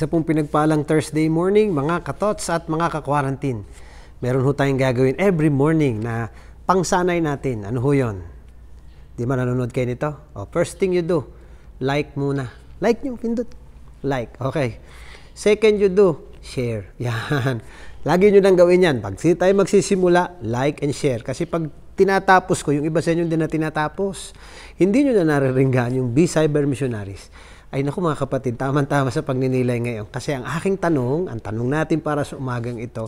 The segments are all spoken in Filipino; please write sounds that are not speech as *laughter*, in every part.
Isa pong pinagpalang Thursday morning, mga katots at mga ka-quarantine. Meron ho tayong gagawin every morning na pangsanay natin. Ano ho yun? Di ba nanonood kayo nito? O, oh, first thing you do, like muna. Like yung pindot. Like, okay. Second you do, share. *laughs* Yan. Lagi nyo nang gawin yan. Pag tayo magsisimula, like and share. Kasi pag tinatapos ko, yung iba sa inyo din na tinatapos, hindi nyo na nariringgan yung Be Cyber Missionaries ay naku mga kapatid, tamang-tama sa pagninilay ngayon. Kasi ang aking tanong, ang tanong natin para sa umagang ito,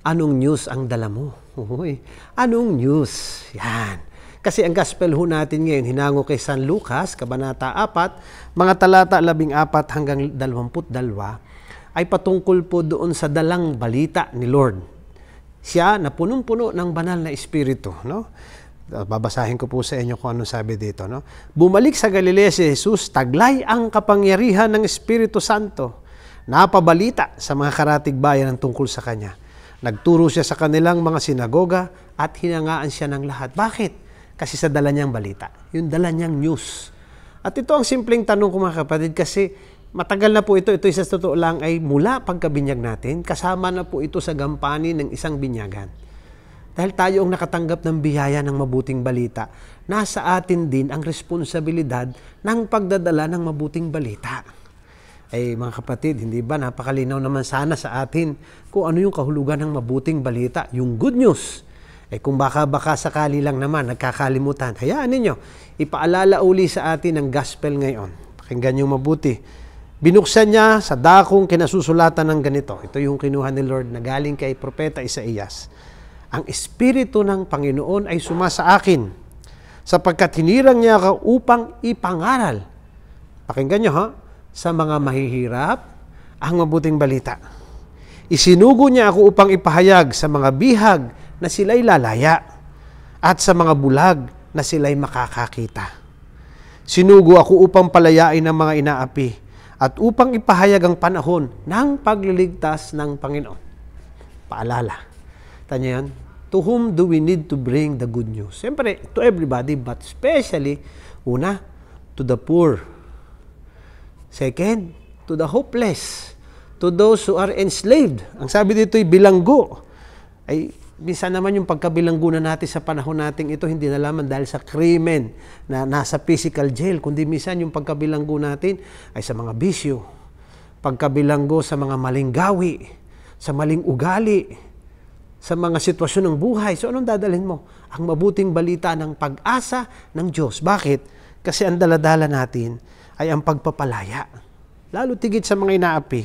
anong news ang dala mo? Uy, anong news? Yan. Kasi ang gospel ho natin ngayon, hinango kay San Lucas, Kabanata 4, mga talata 14 hanggang 22, ay patungkol po doon sa dalang balita ni Lord. Siya na punong-puno ng banal na espiritu. No? Ah, babasahin ko po sa inyo kung anong sabi dito. No? Bumalik sa Galilea si Jesus, taglay ang kapangyarihan ng Espiritu Santo. Napabalita sa mga karatig bayan ang tungkol sa Kanya. Nagturo siya sa kanilang mga sinagoga at hinangaan siya ng lahat. Bakit? Kasi sa dala niyang balita. Yung dala niyang news. At ito ang simpleng tanong ko mga kapatid kasi matagal na po ito. Ito isa sa totoo lang ay mula pagkabinyag natin, kasama na po ito sa gampani ng isang binyagan. Dahil tayo ang nakatanggap ng biyaya ng mabuting balita, nasa atin din ang responsibilidad ng pagdadala ng mabuting balita. Eh mga kapatid, hindi ba napakalinaw naman sana sa atin kung ano yung kahulugan ng mabuting balita, yung good news. Eh kung baka baka sakali lang naman nagkakalimutan, hayaan ninyo, ipaalala uli sa atin ang gospel ngayon. Pakinggan niyo mabuti. Binuksan niya sa dakong kinasusulatan ng ganito. Ito yung kinuha ni Lord na galing kay Propeta Isaías ang Espiritu ng Panginoon ay suma sa akin sapagkat hinirang niya ako upang ipangaral. Pakinggan niyo ha, sa mga mahihirap ang mabuting balita. Isinugo niya ako upang ipahayag sa mga bihag na sila'y lalaya at sa mga bulag na sila'y makakakita. Sinugo ako upang palayain ang mga inaapi at upang ipahayag ang panahon ng pagliligtas ng Panginoon. Paalala Tanya yan? To whom do we need to bring the good news? Siyempre, to everybody, but especially, una, to the poor. Second, to the hopeless. To those who are enslaved. Ang sabi dito ay bilanggo. Ay, minsan naman yung pagkabilanggo na natin sa panahon nating ito, hindi nalaman dahil sa krimen na nasa physical jail, kundi minsan yung pagkabilanggo natin ay sa mga bisyo, pagkabilanggo sa mga maling gawi, sa maling ugali, sa mga sitwasyon ng buhay. So anong dadalhin mo? Ang mabuting balita ng pag-asa ng Diyos. Bakit? Kasi ang daladala natin ay ang pagpapalaya. Lalo tigit sa mga inaapi.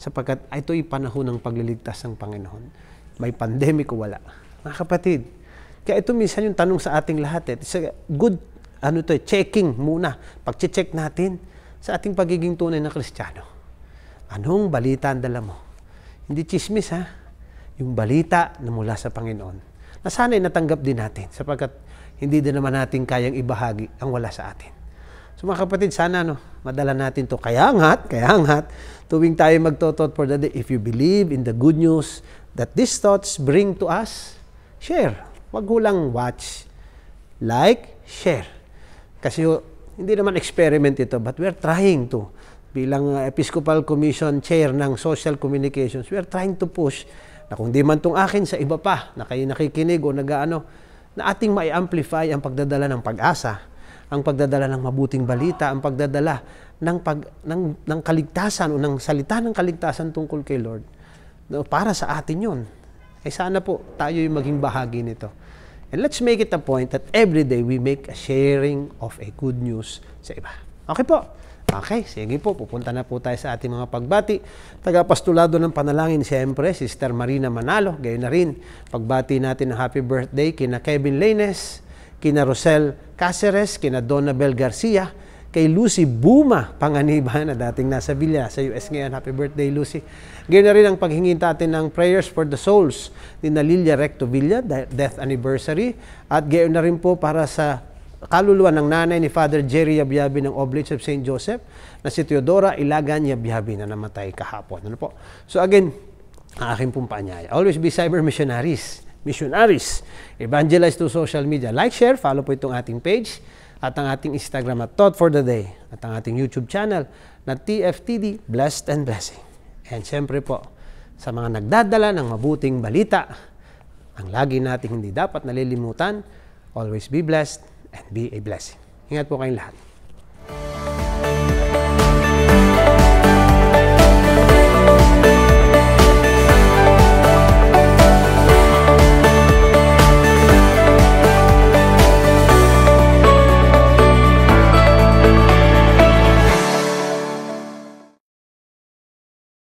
Sapagkat ito'y panahon ng pagliligtas ng Panginoon. May pandemic o wala. Mga kapatid, kaya ito minsan yung tanong sa ating lahat. Eh. It's a good ano to, eh, checking muna. Pag-check natin sa ating pagiging tunay na Kristiyano. Anong balita ang dala mo? Hindi chismis ha yung balita na mula sa Panginoon na sana ay natanggap din natin sapagkat hindi din naman natin kayang ibahagi ang wala sa atin. So mga kapatid, sana no, madala natin to kaya kayangat, kayangat, tuwing tayo magtotot for the day. If you believe in the good news that these thoughts bring to us, share. Wag hulang watch, like, share. Kasi hindi naman experiment ito, but we're trying to. Bilang uh, Episcopal Commission Chair ng Social Communications, we're trying to push na kung di man tong akin sa iba pa na kayo nakikinig o nagaano na ating mai-amplify ang pagdadala ng pag-asa, ang pagdadala ng mabuting balita, ang pagdadala ng pag ng, ng kaligtasan o ng salita ng kaligtasan tungkol kay Lord. No, para sa atin 'yon. Ay eh, sana po tayo yung maging bahagi nito. And let's make it a point that every day we make a sharing of a good news sa iba. Okay po. Okay, sige po, pupunta na po tayo sa ating mga pagbati. Tagapastulado ng panalangin, siyempre, Sister Marina Manalo. Gayon na rin, pagbati natin ng happy birthday kina Kevin Lanes, kina Rosel Caceres, kina Donabel Garcia, kay Lucy Buma, panganiba na dating nasa Villa sa US ngayon. Happy birthday, Lucy. Gayon na rin ang paghingin natin ng prayers for the souls ni Lilia Recto Villa, death anniversary. At gayon na rin po para sa kaluluwa ng nanay ni Father Jerry Yabyabi ng Oblate of St. Joseph na si Teodora Ilagan Yabyabi na namatay kahapon. Ano po? So again, ang aking pong paanyaya. Always be cyber missionaries. Missionaries. Evangelize to social media. Like, share, follow po itong ating page at ang ating Instagram at Thought for the Day at ang ating YouTube channel na TFTD Blessed and Blessing. And syempre po, sa mga nagdadala ng mabuting balita, ang lagi nating hindi dapat nalilimutan, always be blessed and be a blessing. Ingat po kayong lahat.